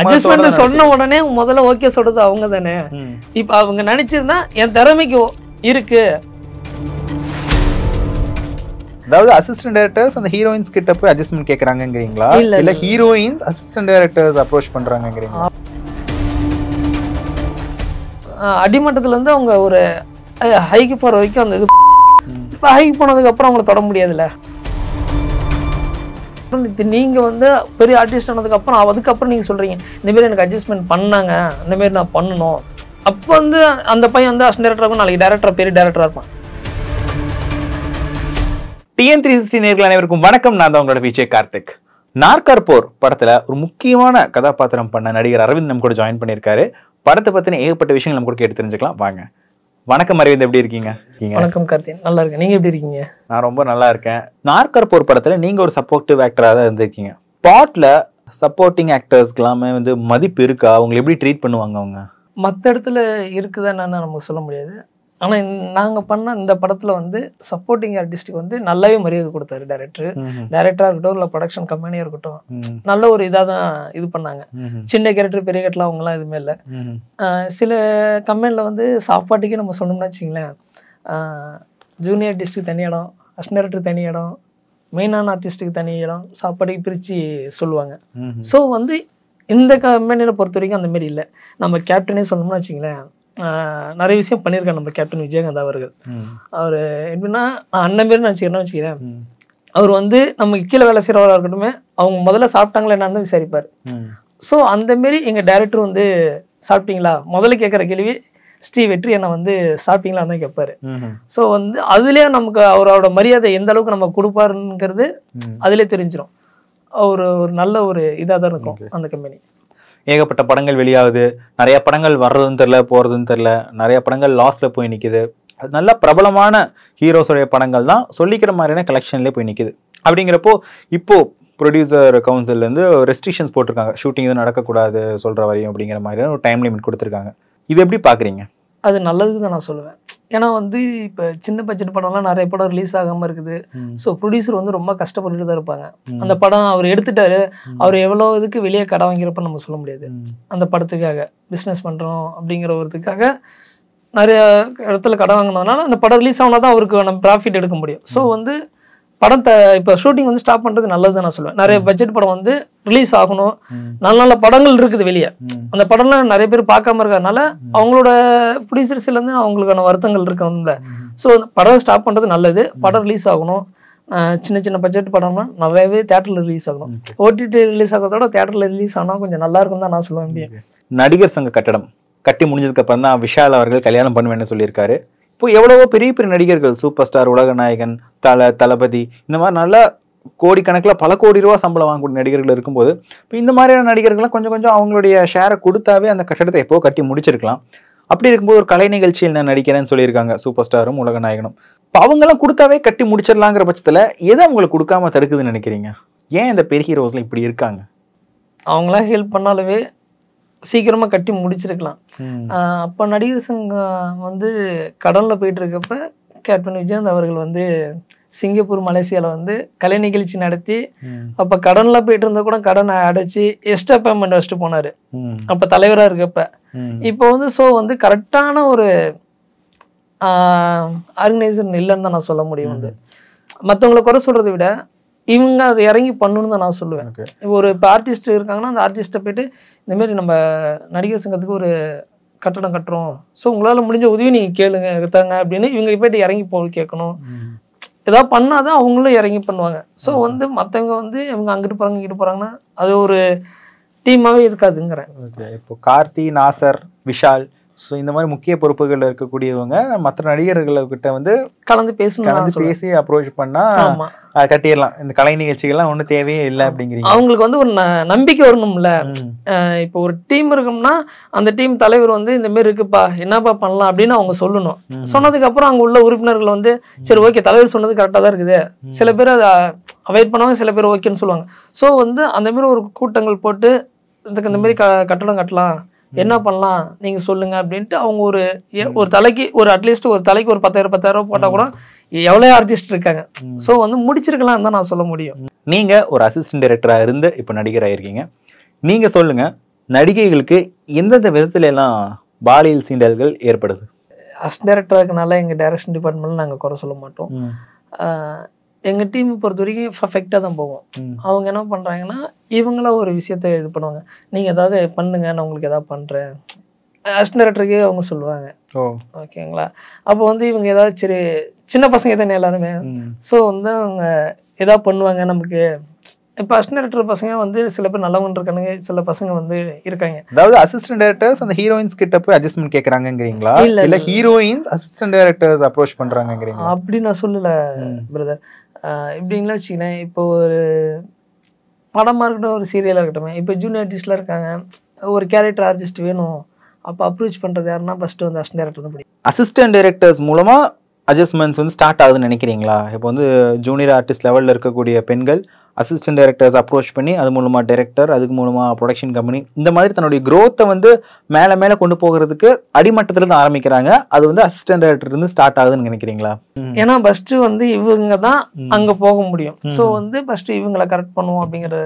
adjustment சொன்ன உடனே முதல்ல ஓகே சொல்றது அவங்க தானே இப்போ அவங்க நினைச்சிருந்தா என் திறமைக்கு இருக்கு அதாவது அசிஸ்டன்ட் டைரக்டர்ஸ் அந்த ஹீரோயின்ஸ் கிட்ட போய் அட்ஜஸ்ட்மெண்ட் கேட்கறாங்கங்கிறீங்களா இல்ல ஹீரோயின்ஸ் அசிஸ்டன்ட் டைரக்டர்ஸ் அப்ரோச் அடிமட்டத்துல இருந்து அவங்க ஒரு ஹைக்கு போற வரைக்கும் அந்த இது இப்போ போனதுக்கு அப்புறம் அவங்கள தொட முடியாதுல்ல அப்புறம் இது நீங்கள் வந்து பெரிய ஆர்டிஸ்ட் ஆனதுக்கப்புறம் அதுக்கப்புறம் நீங்கள் சொல்கிறீங்க இந்தமாரி எனக்கு அட்ஜஸ்ட்மெண்ட் பண்ணாங்க இந்தமாரி நான் பண்ணணும் அப்போ வந்து அந்த பையன் வந்து அஸ்ட் டேரக்டர் நாளைக்கு டேரக்டர் பெரிய டேரக்டராக இருப்பான் டிஎன் த்ரீ சிக்ஸ்டி நேர்கள் அனைவருக்கும் வணக்கம் நான் தான் உங்களோட விஜய் கார்த்திக் நார்கார் போர் படத்தில் ஒரு முக்கியமான கதாபாத்திரம் பண்ண நடிகர் அரவிந்த் நம்ம கூட ஜாயின் பண்ணியிருக்காரு படத்தை பற்றின ஏகப்பட்ட விஷயங்கள் நம்ம கூட கேட்டு தெரிஞ்சுக்கலாம் வாங்க வணக்கம் அரவிந்த் எப்படி இருக்கீங்க வணக்கம் கார்த்திக் நல்லா இருக்கேன் நீங்க எப்படி இருக்கீங்க நான் ரொம்ப நல்லா இருக்கேன் நார்கர் போர் படத்துல நீங்க ஒரு சப்போர்ட்டிவ் ஆக்டரா தான் இருந்திருக்கீங்க பாட்ல சப்போர்ட்டிங் எல்லாமே வந்து மதிப்பு இருக்கா அவங்களை எப்படி ட்ரீட் பண்ணுவாங்க அவங்க மற்ற இடத்துல இருக்குதான்னு நம்ம சொல்ல முடியாது ஆனால் நாங்கள் பண்ண இந்த படத்தில் வந்து சப்போர்ட்டிங் ஆர்டிஸ்ட்டுக்கு வந்து நல்லாவே மரியாதை கொடுத்தாரு டேரக்டர் டேரக்டராக இருக்கட்டும் இல்லை ப்ரொடக்ஷன் கம்பெனியாக இருக்கட்டும் நல்ல ஒரு இதாக தான் இது பண்ணாங்க சின்ன கேரக்டர் பெரிய கேரக்டர் அவங்களாம் எதுவுமே இல்லை சில கம்பெனியில் வந்து சாப்பாட்டுக்கே நம்ம சொன்னோம்னா வச்சிங்களேன் ஜூனியர் ஆர்டிஸ்ட்டுக்கு தனி இடம் டேரக்டர் தனி இடம் மெயினான ஆர்டிஸ்ட்டுக்கு தனி இடம் சாப்பாட்டுக்கு பிரித்து சொல்லுவாங்க ஸோ வந்து இந்த கம்பெனியில் பொறுத்த வரைக்கும் அந்தமாரி இல்லை நம்ம கேப்டனே சொன்னோம்னா வச்சிங்களேன் நிறைய விஷயம் பண்ணியிருக்காங்க நம்ம கேப்டன் விஜயகாந்த் அவர்கள் அவர் எப்படின்னா நான் அண்ணன் பேர் நினச்சிக்கிறேன்னு வச்சுக்கிறேன் அவர் வந்து நமக்கு கீழே வேலை செய்கிறவராக இருக்கட்டும் அவங்க முதல்ல சாப்பிட்டாங்களா என்னன்னு விசாரிப்பார் ஸோ அந்தமாரி எங்கள் டேரக்டர் வந்து சாப்பிட்டீங்களா முதல்ல கேட்குற கேள்வி ஸ்ரீ வெற்றி என்னை வந்து சாப்பிட்டீங்களான்னு தான் கேட்பாரு ஸோ வந்து அதுலேயே நமக்கு அவரோட மரியாதை எந்த அளவுக்கு நம்ம கொடுப்பாருங்கிறது அதுலேயே தெரிஞ்சிடும் ஒரு ஒரு நல்ல ஒரு இதாக தான் இருக்கும் அந்த கம்பெனி ஏகப்பட்ட படங்கள் வெளியாகுது நிறைய படங்கள் வர்றதுன்னு தெரில போகிறதுன்னு தெரில நிறைய படங்கள் லாஸில் போய் நிற்கிது அது நல்ல பிரபலமான ஹீரோஸுடைய படங்கள் தான் சொல்லிக்கிற மாதிரியான கலெக்ஷன்லேயே போய் நிற்கிது அப்படிங்கிறப்போ இப்போது ப்ரொடியூசர் கவுன்சிலேருந்து ரெஸ்ட்ரிக்ஷன்ஸ் போட்டிருக்காங்க ஷூட்டிங் எதுவும் நடக்கக்கூடாது சொல்கிற வரையும் அப்படிங்கிற மாதிரியான ஒரு டைம் லிமிட் கொடுத்துருக்காங்க இது எப்படி பார்க்குறீங்க அது நல்லதுன்னு தான் நான் சொல்லுவேன் ஏன்னா வந்து இப்போ சின்ன பட்ஜெட் படம்லாம் நிறைய படம் ரிலீஸ் ஆகாமல் இருக்குது ஸோ ப்ரொடியூசர் வந்து ரொம்ப கஷ்டப்பட்டுட்டு தான் இருப்பாங்க அந்த படம் அவர் எடுத்துட்டாரு அவர் எவ்வளோ இதுக்கு வெளியே கடை வாங்கிறப்ப நம்ம சொல்ல முடியாது அந்த படத்துக்காக பிஸ்னஸ் பண்ணுறோம் அப்படிங்கிற ஒருத்துக்காக நிறைய இடத்துல கடை வாங்கினதுனால அந்த படம் ரிலீஸ் ஆனால் தான் அவருக்கு நம்ம ப்ராஃபிட் எடுக்க முடியும் ஸோ வந்து படம் இப்போ ஷூட்டிங் வந்து ஸ்டாப் பண்ணுறது நல்லது நான் சொல்லுவேன் நிறைய பட்ஜெட் படம் வந்து ரிலீஸ் ஆகணும் நல்ல நல்ல படங்கள் இருக்குது வெளியே அந்த படம்லாம் நிறைய பேர் பார்க்காம இருக்கிறதுனால அவங்களோட ப்ரொடியூசர்ஸ்லேருந்து அவங்களுக்கான வருத்தங்கள் இருக்கணும்ல ஸோ படம் ஸ்டாப் பண்ணுறது நல்லது படம் ரிலீஸ் ஆகணும் சின்ன சின்ன பட்ஜெட் படம்னா நிறையவே தேட்டரில் ரிலீஸ் ஆகணும் ஓடிடி ரிலீஸ் ஆகிறதோட தேட்டரில் ரிலீஸ் ஆனால் கொஞ்சம் நல்லா இருக்கும் தான் நான் சொல்லுவேன் நடிகர் சங்க கட்டடம் கட்டி முடிஞ்சதுக்கு அப்புறம் தான் விஷால் அவர்கள் கல்யாணம் பண்ணுவேன்னு சொல்லியிருக்காரு இப்போ எவ்வளவோ பெரிய பெரிய நடிகர்கள் சூப்பர் ஸ்டார் உலக நாயகன் தல தளபதி இந்த மாதிரி நல்லா கோடிக்கணக்கில் பல கோடி ரூபா சம்பளம் வாங்கக்கூடிய நடிகர்கள் இருக்கும்போது இப்போ இந்த மாதிரியான நடிகர்கள்லாம் கொஞ்சம் கொஞ்சம் அவங்களுடைய ஷேரை கொடுத்தாவே அந்த கட்டடத்தை எப்போ கட்டி முடிச்சிருக்கலாம் அப்படி இருக்கும்போது ஒரு கலை நிகழ்ச்சியில் நான் நடிக்கிறேன்னு சொல்லியிருக்காங்க சூப்பர் ஸ்டாரும் உலக நாயகனும் இப்போ அவங்களாம் கொடுத்தாவே கட்டி முடிச்சிடலாங்கிற பட்சத்தில் எதை அவங்களுக்கு கொடுக்காம தடுக்குதுன்னு நினைக்கிறீங்க ஏன் இந்த பெரிய ஹீரோஸ்லாம் இப்படி இருக்காங்க அவங்களாம் ஹெல்ப் பண்ணாலுமே சீக்கிரமாக கட்டி முடிச்சிருக்கலாம் அப்போ நடிகர் சங்கம் வந்து கடலில் போயிட்டு இருக்கப்ப கேப்டன் விஜயந்த் அவர்கள் வந்து சிங்கப்பூர் மலேசியாவில் வந்து கலை நிகழ்ச்சி நடத்தி அப்போ கடனில் போயிட்டு இருந்தால் கூட கடனை அடைச்சி எக்ஸ்ட்ரா பேமெண்ட் வச்சுட்டு போனார் அப்போ தலைவராக இருக்கப்ப இப்போ வந்து ஸோ வந்து கரெக்டான ஒரு ஆர்கனைசர் இல்லைன்னு தான் நான் சொல்ல முடியும் வந்து மற்றவங்களை குறை சொல்கிறத விட இவங்க அதை இறங்கி பண்ணணும்னு தான் நான் சொல்லுவேன் இப்போ ஒரு இப்போ ஆர்டிஸ்ட் இருக்காங்கன்னா அந்த ஆர்டிஸ்ட்டை போயிட்டு இந்தமாரி நம்ம நடிகர் சங்கத்துக்கு ஒரு கட்டணம் கட்டுறோம் ஸோ உங்களால் முடிஞ்ச உதவி நீங்கள் கேளுங்க எடுத்தாங்க அப்படின்னு இவங்க போயிட்டு இறங்கி போய் கேட்கணும் ஏதாவது பண்ணால் தான் அவங்களும் இறங்கி பண்ணுவாங்க ஸோ வந்து மற்றவங்க வந்து இவங்க அங்கிட்டு போகிறாங்க இங்கிட்டு போகிறாங்கன்னா அது ஒரு டீமாகவே இருக்காதுங்கிறேன் இப்போ கார்த்தி நாசர் விஷால் ஸோ இந்த மாதிரி முக்கிய பொறுப்புகள் இருக்கக்கூடியவங்க மற்ற கிட்ட வந்து கலந்து பேசணும் கலந்து பேசி அப்ரோச் பண்ணா கட்டிடலாம் இந்த கலை நிகழ்ச்சிகள்லாம் ஒன்றும் தேவையே இல்லை அப்படிங்கிறீங்க அவங்களுக்கு வந்து ஒரு நம்பிக்கை வரணும்ல இப்போ ஒரு டீம் இருக்கும்னா அந்த டீம் தலைவர் வந்து இந்த மாதிரி இருக்குப்பா என்னப்பா பண்ணலாம் அப்படின்னு அவங்க சொல்லணும் சொன்னதுக்கு அப்புறம் அங்கே உள்ள உறுப்பினர்கள் வந்து சரி ஓகே தலைவர் சொன்னது கரெக்டாக தான் இருக்குது சில பேர் அதை அவாய்ட் பண்ணுவாங்க சில பேர் ஓகேன்னு சொல்லுவாங்க ஸோ வந்து அந்த மாதிரி ஒரு கூட்டங்கள் போட்டு இதுக்கு இந்த மாதிரி க கட்டடம் கட்டலாம் என்ன பண்ணலாம் நீங்கள் சொல்லுங்கள் அப்படின்ட்டு அவங்க ஒரு ஒரு தலைக்கு ஒரு அட்லீஸ்ட் ஒரு தலைக்கு ஒரு பத்தாயிரம் பத்தாயிரம் போட்டால் கூட எவ்வளோ ஆர்டிஸ்ட் இருக்காங்க ஸோ வந்து முடிச்சிருக்கலாம் தான் நான் சொல்ல முடியும் நீங்கள் ஒரு அசிஸ்டன்ட் டைரக்டராக இருந்து இப்போ நடிகராக இருக்கீங்க நீங்கள் சொல்லுங்கள் நடிகைகளுக்கு எந்தெந்த விதத்துல எல்லாம் பாலியல் சீண்டல்கள் ஏற்படுது அசிஸ்டன்ட் டைரக்டராக இருக்கனால எங்கள் டைரக்ஷன் டிபார்ட்மெண்ட்டில் நாங்கள் குறை சொல்ல மாட்டோம் எங்கள் டீம் பொறுத்த வரைக்கும் பர்ஃபெக்டாக தான் போவோம் அவங்க என்ன பண்ணுறாங்கன்னா இவங்கள ஒரு விஷயத்த இது பண்ணுவாங்க நீங்கள் ஏதாவது பண்ணுங்க நான் உங்களுக்கு ஏதாவது பண்ணுறேன் டேரக்டருக்கே அவங்க சொல்லுவாங்க ஓகேங்களா அப்போ வந்து இவங்க ஏதாவது சரி சின்ன பசங்க தானே எல்லாருமே ஸோ வந்து அவங்க ஏதாவது பண்ணுவாங்க நமக்கு இப்போ அசிஸ்டன்ட் டேரக்டர் பசங்க வந்து சில பேர் நல்லவங்க இருக்கானுங்க சில பசங்க வந்து இருக்காங்க அதாவது அசிஸ்டன்ட் டேரக்டர்ஸ் அந்த ஹீரோயின்ஸ் கிட்ட போய் அட்ஜஸ்ட்மெண்ட் கேட்குறாங்கங்கிறீங்களா இல்லை ஹீரோயின்ஸ் அசிஸ்டன்ட் டேரக்டர்ஸ் அப்ரோச் பண்ணுறாங்க அப்படி நான் சொல்லலை பிரதர் இப்படிங்களா வச்சுக்கினேன் இப்போ ஒரு படமாக இருக்கட்டும் ஒரு சீரியலாக இருக்கட்டும் இப்போ ஜூனியர் ஆர்டிஸ்ட்லாம் இருக்காங்க ஒரு கேரக்டர் ஆர்டிஸ்ட் வேணும் அப்போ அப்ரோச் பண்ணுறது யாருன்னா ஃபஸ்ட்டு வந்து அசிஸ்டன்ட் டேரக்டர் தான் பிடிக்கும் அசிஸ்டன்ட் டைரக்டர்ஸ் மூலமாக அட்ஜஸ்ட்மெண்ட்ஸ் வந்து ஸ்டார்ட் ஆகுதுன்னு நினைக்கிறீங்களா இப்போ வந்து ஜூனியர் ஆர்டிஸ்ட் லெவலில் இருக்கக்கூடிய பெண்கள் அசிஸ்டன்ட் டைரக்டர்ஸ் அப்ரோச் பண்ணி அது மூலமாக டைரக்டர் அதுக்கு மூலமாக ப்ரொடக்ஷன் கம்பெனி இந்த மாதிரி தன்னுடைய க்ரோத்தை வந்து மேலே மேலே கொண்டு போகிறதுக்கு தான் ஆரம்பிக்கிறாங்க அது வந்து அசிஸ்டன்ட் இருந்து ஸ்டார்ட் ஆகுதுன்னு நினைக்கிறீங்களா ஏன்னா ஃபஸ்ட்டு வந்து இவங்க தான் அங்கே போக முடியும் ஸோ வந்து ஃபஸ்ட்டு இவங்களை கரெக்ட் பண்ணுவோம் அப்படிங்கிற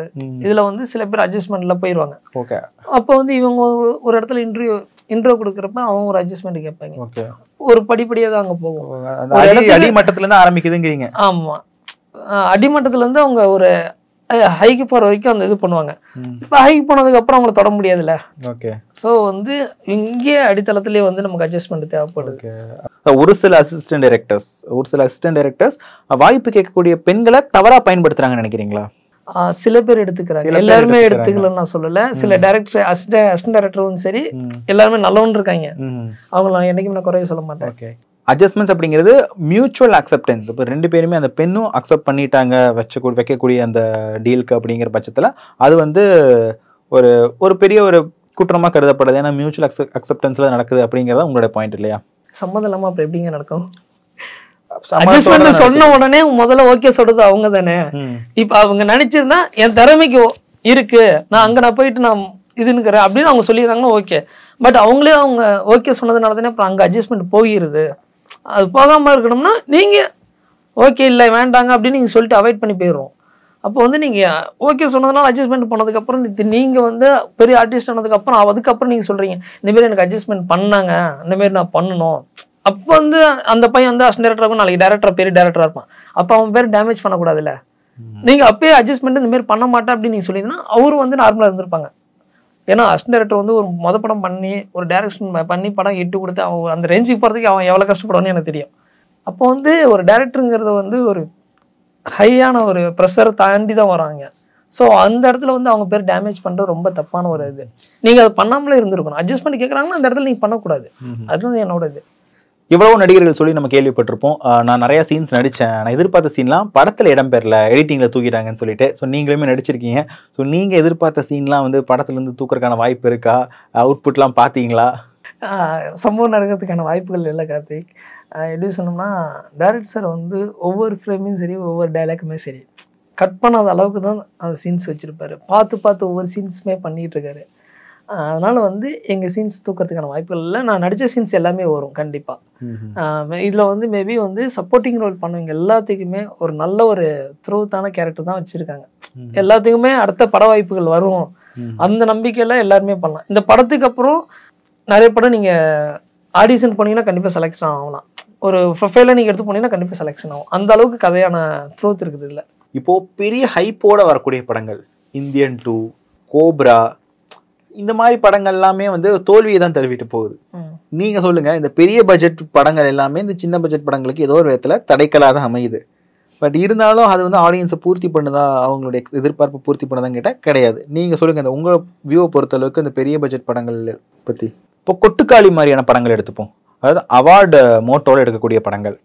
இதில் வந்து சில பேர் அட்ஜஸ்ட்மெண்ட்டில் போயிடுவாங்க ஓகே அப்போ வந்து இவங்க ஒரு இடத்துல இன்டர்வியூ இன்ட்ரோ கொடுக்குறப்ப அவங்க ஒரு அட்ஜஸ்ட்மெண்ட் கேட்பாங்க ஒரு படிப்படியாக தான் அங்கே போகும் அடிமட்டத்துலேருந்து ஆரம்பிக்குதுங்கிறீங்க ஆமாம் அடிமட்டத்துலேருந்து அவங்க ஒரு ஹைக்கு போகிற வரைக்கும் அந்த இது பண்ணுவாங்க இப்போ ஹைக்கு போனதுக்கப்புறம் அவங்கள தொட முடியாதுல்ல ஓகே ஸோ வந்து இங்கே அடித்தளத்துலேயே வந்து நமக்கு அட்ஜஸ்ட்மெண்ட் தேவைப்படுது ஒரு சில அசிஸ்டன்ட் டைரக்டர்ஸ் ஒரு சில அசிஸ்டன்ட் டைரக்டர்ஸ் வாய்ப்பு கேட்கக்கூடிய பெண்களை தவறாக பயன்படுத்துகிறாங்கன்னு நினைக்கிறீங்களா சில பேர் எடுத்துக்கிறாங்க எல்லாருமே எடுத்துக்கலன்னு நான் சொல்லல சில டைரக்டர் அசிஸ்ட அசிஸ்டன்ட் டைரக்டரும் சரி எல்லாருமே நல்லவன் இருக்காங்க அவங்கள நான் என்னைக்கு நான் குறைய சொல்ல மாட்டேன் அட்ஜஸ்ட்மெண்ட்ஸ் அப்படிங்கிறது மியூச்சுவல் அக்செப்டன்ஸ் இப்போ ரெண்டு பேருமே அந்த பெண்ணும் அக்செப்ட் பண்ணிட்டாங்க வச்ச வைக்கக்கூடிய அந்த டீலுக்கு அப்படிங்கிற பட்சத்தில் அது வந்து ஒரு ஒரு பெரிய ஒரு குற்றமாக கருதப்படுது ஏன்னா மியூச்சுவல் அக்செப்டன்ஸில் நடக்குது அப்படிங்கிறத உங்களோட பாயிண்ட் இல்லையா சம்மந்தம் இல்லாமல் அப்புறம் எப்படிங்க நடக்கும் அட்ஜஸ்ட்மெண்ட் சொன்ன உடனே முதல்ல ஓகே சொல்றது அவங்க தானே இப்ப அவங்க நினைச்சிருந்தா என் திறமைக்கு இருக்கு நான் அங்க நான் போயிட்டு நான் இதுன்னுக்கிறேன் அப்படின்னு அவங்க சொல்லியிருந்தாங்கன்னா ஓகே பட் அவங்களே அவங்க ஓகே சொன்னதுனால தானே அப்புறம் அங்கே அட்ஜஸ்ட்மெண்ட் போயிருது அது போகாம இருக்கணும்னா நீங்க ஓகே இல்லை வேண்டாங்க அப்படின்னு நீங்க சொல்லிட்டு அவாய்ட் பண்ணி போயிடுவோம் அப்போ வந்து நீங்கள் ஓகே சொன்னதுனால அட்ஜஸ்ட்மெண்ட் பண்ணதுக்கப்புறம் நீங்கள் வந்து பெரிய ஆர்டிஸ்ட் ஆனதுக்கப்புறம் அதுக்கப்புறம் நீங்கள் சொல்கிறீங்க இந்தமாரி எனக்கு அட்ஜஸ்ட்மெண்ட் பண்ணாங்க இந்தமாரி நான் பண்ணணும் அப்போ வந்து அந்த பையன் வந்து அஸ்ட் டேரக்டர் இருக்கும் நாளைக்கு டேரக்டர் பேர் டேரக்டராக இருப்பான் அப்போ அவன் பேர் டேமேஜ் பண்ணக்கூடாதுல்ல நீங்கள் அப்பயே அட்ஜஸ்ட்மெண்ட் இந்த மாதிரி பண்ண மாட்டேன் அப்படின்னு நீங்கள் சொல்லியிருந்தீங்கன்னா அவரும் வந்து நார்மலாக இருந்திருப்பாங்க ஏன்னா அஸ்ட் டேரக்டர் வந்து ஒரு மொத படம் பண்ணி ஒரு டேரக்ஷன் பண்ணி படம் இட்டு கொடுத்து அவன் அந்த ரேஞ்சுக்கு போகிறதுக்கு அவன் எவ்வளோ கஷ்டப்படுவான்னு எனக்கு தெரியும் அப்போ வந்து ஒரு டேரக்டருங்கிறத வந்து ஒரு ஹையான ஒரு ப்ரெஷரை தாண்டி தான் வராங்க ஸோ அந்த இடத்துல வந்து அவங்க பேர் டேமேஜ் பண்ணுறது ரொம்ப தப்பான ஒரு இது நீங்கள் அது பண்ணாமலே இருந்திருக்கணும் அட்ஜஸ்ட்மெண்ட் கேட்குறாங்கன்னா அந்த இடத்துல நீங்கள் பண்ணக்கூடாது அதுதான் என்னோட இது இவ்வளவு நடிகர்கள் சொல்லி நம்ம கேள்விப்பட்டிருப்போம் நான் நிறைய சீன்ஸ் நடித்தேன் நான் எதிர்பார்த்த சீன்லாம் படத்தில் இடம்பெறல எடிட்டிங்கில் தூக்கிட்டாங்கன்னு சொல்லிட்டு ஸோ நீங்களுமே நடிச்சிருக்கீங்க ஸோ நீங்கள் எதிர்பார்த்த சீன்லாம் வந்து படத்துலேருந்து தூக்குறதுக்கான வாய்ப்பு இருக்கா அவுட்புட்லாம் பார்த்தீங்களா சம்பவம் நடக்கிறதுக்கான வாய்ப்புகள் இல்லை கார்த்திக் எப்படி சொன்னோம்னா டேரக்டர் சார் வந்து ஒவ்வொரு ஃப்ரேமையும் சரி ஒவ்வொரு டைலாக்குமே சரி கட் பண்ணாத அளவுக்கு தான் அந்த சீன்ஸ் வச்சுருப்பாரு பார்த்து பார்த்து ஒவ்வொரு சீன்ஸுமே பண்ணிகிட்டு இருக்காரு அதனால் வந்து எங்கள் சீன்ஸ் தூக்கிறதுக்கான வாய்ப்புகள் இல்லை நான் நடித்த சீன்ஸ் எல்லாமே வரும் கண்டிப்பாக இதில் வந்து மேபி வந்து சப்போர்ட்டிங் ரோல் பண்ணுவீங்க எல்லாத்துக்குமே ஒரு நல்ல ஒரு த்ரூத்தான கேரக்டர் தான் வச்சுருக்காங்க எல்லாத்துக்குமே அடுத்த பட வாய்ப்புகள் வரும் அந்த நம்பிக்கையில் எல்லாருமே பண்ணலாம் இந்த படத்துக்கு அப்புறம் நிறைய படம் நீங்கள் ஆடிஷன் போனீங்கன்னா கண்டிப்பாக செலெக்ஷன் ஆகலாம் ஒரு ப்ரொஃபைலை நீங்கள் எடுத்து போனீங்கன்னா கண்டிப்பாக செலெக்ஷன் ஆகும் அந்த அளவுக்கு கதையான த்ரோத் இருக்குது இல்லை இப்போது பெரிய ஹைப்போட வரக்கூடிய படங்கள் இந்தியன் டூ கோப்ரா இந்த மாதிரி படங்கள் எல்லாமே வந்து தோல்வியை தான் தழுவிட்டு போகுது நீங்க சொல்லுங்க இந்த பெரிய பட்ஜெட் படங்கள் எல்லாமே இந்த சின்ன பட்ஜெட் படங்களுக்கு ஏதோ ஒரு விதத்துல தடைக்கலாக தான் அமையுது பட் இருந்தாலும் அது வந்து ஆடியன்ஸை பூர்த்தி பண்ணுதா அவங்களுடைய எதிர்பார்ப்பு பூர்த்தி பண்ணதான் கேட்டால் கிடையாது நீங்கள் சொல்லுங்கள் இந்த உங்கள் வியூவை பொறுத்த அளவுக்கு இந்த பெரிய பட்ஜெட் படங்கள் பற்றி இப்போ கொட்டுக்காளி மாதிரியான படங்கள் எடுத்துப்போம் அதாவது அவார்டு மோட்டோவில் எடுக்கக்கூடிய படங்கள்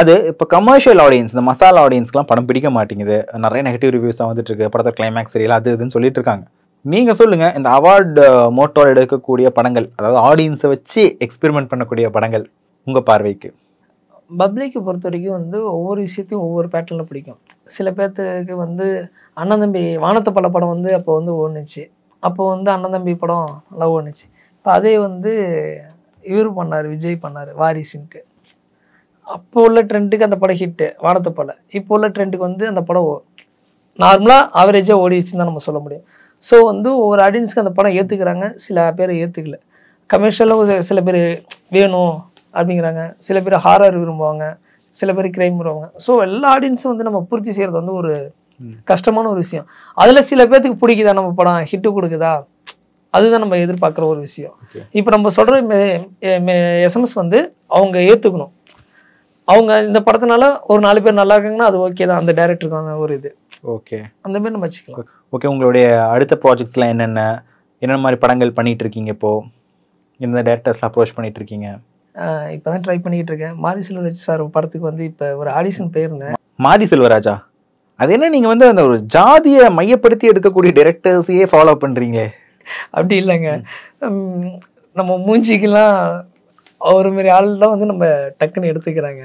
அது இப்போ கமர்ஷியல் ஆடியன்ஸ் இந்த மசாலா ஆடியன்ஸ்க்குலாம் படம் பிடிக்க மாட்டேங்குது நிறைய நெகட்டிவ் ரிவ்யூஸ் தான் வந்துட்டு இருக்கு படத்தை கிளைமேக்ஸ் சரியில்லை அது இதுன்னு சொல்லிட்டு இருக்காங்க நீங்கள் சொல்லுங்கள் இந்த அவார்டு மோட்டோவில் எடுக்கக்கூடிய படங்கள் அதாவது ஆடியன்ஸை வச்சு எக்ஸ்பெரிமெண்ட் பண்ணக்கூடிய படங்கள் உங்கள் பார்வைக்கு பப்ளிக்கை பொறுத்த வரைக்கும் வந்து ஒவ்வொரு விஷயத்தையும் ஒவ்வொரு பேட்டர்னில் பிடிக்கும் சில பேர்த்துக்கு வந்து அண்ணன் தம்பி வானத்து பல படம் வந்து அப்போ வந்து ஓடுனுச்சு அப்போ வந்து அண்ணன் தம்பி படம் நல்லா ஓடுனுச்சு இப்போ அதே வந்து இவர் பண்ணார் விஜய் பண்ணார் வாரிசின்ட்டு அப்போ உள்ள ட்ரெண்டுக்கு அந்த படம் ஹிட்டு வானத்து பல இப்போ உள்ள ட்ரெண்டுக்கு வந்து அந்த படம் நார்மலாக ஆவரேஜாக ஓடிடுச்சுன்னு தான் நம்ம சொல்ல முடியும் ஸோ வந்து ஒவ்வொரு ஆடியன்ஸுக்கு அந்த படம் ஏற்றுக்கிறாங்க சில பேர் ஏற்றுக்கல கமர்ஷியலாக சில பேர் வேணும் அப்படிங்கிறாங்க சில பேர் ஹாரர் விரும்புவாங்க சில பேர் கிரைம் விரும்புவாங்க ஸோ எல்லா ஆடியன்ஸும் வந்து நம்ம பூர்த்தி செய்கிறது வந்து ஒரு கஷ்டமான ஒரு விஷயம் அதில் சில பேர்த்துக்கு பிடிக்குதா நம்ம படம் ஹிட்டு கொடுக்குதா அதுதான் நம்ம எதிர்பார்க்குற ஒரு விஷயம் இப்போ நம்ம சொல்கிற எஸ்எம்எஸ் வந்து அவங்க ஏற்றுக்கணும் அவங்க இந்த படத்தினால ஒரு நாலு பேர் நல்லா இருக்காங்கன்னா அது ஓகே தான் அந்த டேரக்டருக்கான ஒரு இது ஓகே அந்த மாதிரி நம்ம வச்சுக்கலாம் ஓகே உங்களுடைய அடுத்த ப்ராஜெக்ட்ஸ்லாம் என்னென்ன என்னென்ன மாதிரி படங்கள் பண்ணிட்டு இருக்கீங்க இப்போ எந்த டேரக்டர்ஸ்லாம் அப்ரோச் பண்ணிட்டு இருக்கீங்க இப்போ தான் ட்ரை பண்ணிட்டு இருக்கேன் மாரி செல்வராஜ் சார் படத்துக்கு வந்து இப்போ ஒரு ஆடிஷன் போயிருந்தேன் மாரி செல்வராஜா அது என்ன நீங்கள் வந்து அந்த ஒரு ஜாதியை மையப்படுத்தி எடுக்கக்கூடிய டேரக்டர்ஸையே ஃபாலோ பண்ணுறீங்களே அப்படி இல்லைங்க நம்ம மூஞ்சிக்கெல்லாம் ஒரு மாதிரி தான் வந்து நம்ம டக்குன்னு எடுத்துக்கிறாங்க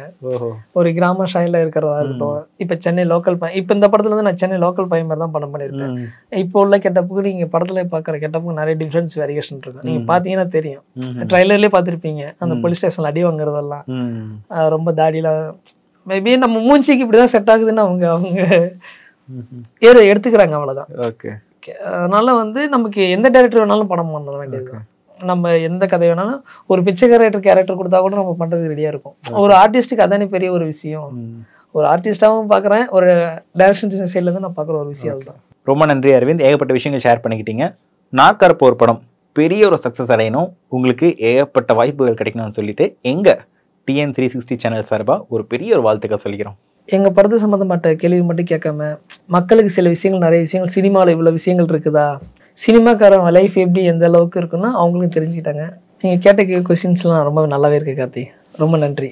ஒரு கிராம ஷைன்ல இருக்கிறதா இருக்கட்டும் இப்போ சென்னை லோக்கல் பையன் இப்போ இந்த படத்துல வந்து நான் சென்னை லோக்கல் பையன் மாதிரி தான் படம் பண்ணியிருக்கேன் இப்போ உள்ள கெட்டப்புக்கு நீங்க படத்துல பாக்குற கெட்டப்புக்கு நிறைய டிஃப்ரென்ஸ் வேரியேஷன் இருக்கும் நீங்க பாத்தீங்கன்னா தெரியும் ட்ரைலர்லயே பாத்திருப்பீங்க அந்த போலீஸ் ஸ்டேஷன்ல அடி வாங்குறதெல்லாம் ரொம்ப தாடிலாம் மேபி நம்ம மூஞ்சிக்கு இப்படிதான் செட் ஆகுதுன்னு அவங்க அவங்க ஏதோ எடுத்துக்கிறாங்க அவ்வளோதான் ஓகே அதனால வந்து நமக்கு எந்த டேரக்டர் வேணாலும் படம் பண்ண வேண்டியது நம்ம எந்த கதை வேணாலும் ஒரு பிக்சர் கேரக்டர் கொடுத்தா கூட நம்ம பண்ணுறது ரெடியாக இருக்கும் ஒரு ஆர்டிஸ்ட்டுக்கு அதானே பெரிய ஒரு விஷயம் ஒரு ஆர்டிஸ்ட்டாகவும் பார்க்குறேன் ஒரு டைரக்ஷன் டிசைன் சைட்லேருந்து நான் பார்க்குற ஒரு விஷயம் அதுதான் ரொம்ப நன்றி அரவிந்த் ஏகப்பட்ட விஷயங்கள் ஷேர் பண்ணிக்கிட்டீங்க நாக்கர் போர் படம் பெரிய ஒரு சக்ஸஸ் அடையணும் உங்களுக்கு ஏகப்பட்ட வாய்ப்புகள் கிடைக்கணும்னு சொல்லிட்டு எங்கள் டிஎன் த்ரீ சிக்ஸ்டி சேனல் சார்பாக ஒரு பெரிய ஒரு வாழ்த்துக்கள் சொல்லிக்கிறோம் எங்கள் படத்தை சம்மந்தப்பட்ட கேள்வி மட்டும் கேட்காம மக்களுக்கு சில விஷயங்கள் நிறைய விஷயங்கள் சினிமாவில் இவ்வளோ விஷயங்கள் இருக்குதா சினிமாக்காரன் லைஃப் எப்படி எந்த அளவுக்கு இருக்குன்னா அவங்களும் தெரிஞ்சுக்கிட்டாங்க நீங்கள் கேட்ட கொஸ்டின்ஸ்லாம் ரொம்ப நல்லாவே இருக்குது கார்த்தி ரொம்ப நன்றி